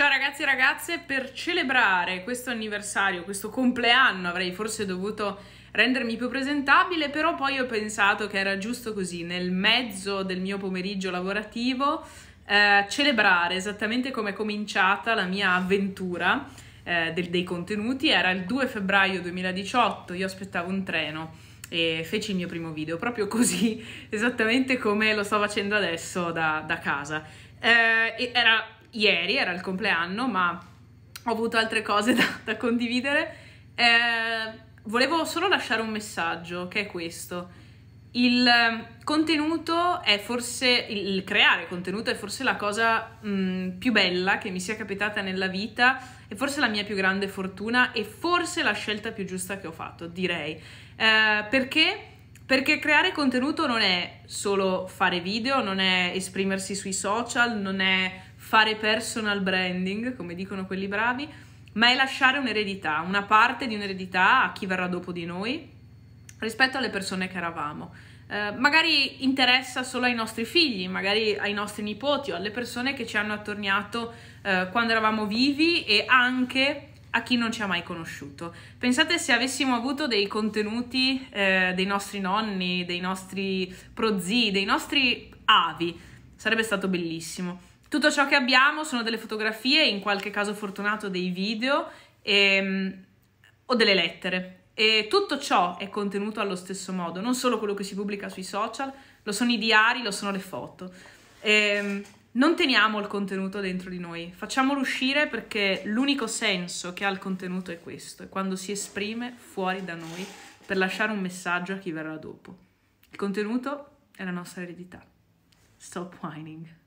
Ciao ragazzi e ragazze, per celebrare questo anniversario, questo compleanno avrei forse dovuto rendermi più presentabile, però poi ho pensato che era giusto così, nel mezzo del mio pomeriggio lavorativo, eh, celebrare esattamente come è cominciata la mia avventura eh, del, dei contenuti. Era il 2 febbraio 2018, io aspettavo un treno e feci il mio primo video, proprio così, esattamente come lo sto facendo adesso da, da casa. Eh, era ieri, era il compleanno, ma ho avuto altre cose da, da condividere. Eh, volevo solo lasciare un messaggio che è questo. Il ehm, contenuto è forse, il creare contenuto è forse la cosa mh, mm, più bella che mi sia capitata nella vita, è forse la mia più grande fortuna e forse la scelta più giusta che ho fatto, direi. Eh, perché? Perché creare contenuto non è solo fare video, non è esprimersi sui social, non è fare personal branding, come dicono quelli bravi, ma è lasciare un'eredità, una parte di un'eredità a chi verrà dopo di noi rispetto alle persone che eravamo. Eh, magari interessa solo ai nostri figli, magari ai nostri nipoti o alle persone che ci hanno attorniato eh, quando eravamo vivi e anche a chi non ci ha mai conosciuto. Pensate se avessimo avuto dei contenuti eh, dei nostri nonni, dei nostri prozii, dei nostri avi, sarebbe stato bellissimo. Tutto ciò che abbiamo sono delle fotografie, in qualche caso fortunato dei video ehm, o delle lettere. E tutto ciò è contenuto allo stesso modo, non solo quello che si pubblica sui social, lo sono i diari, lo sono le foto. Ehm, non teniamo il contenuto dentro di noi, facciamolo uscire perché l'unico senso che ha il contenuto è questo, è quando si esprime fuori da noi per lasciare un messaggio a chi verrà dopo. Il contenuto è la nostra eredità. Stop whining.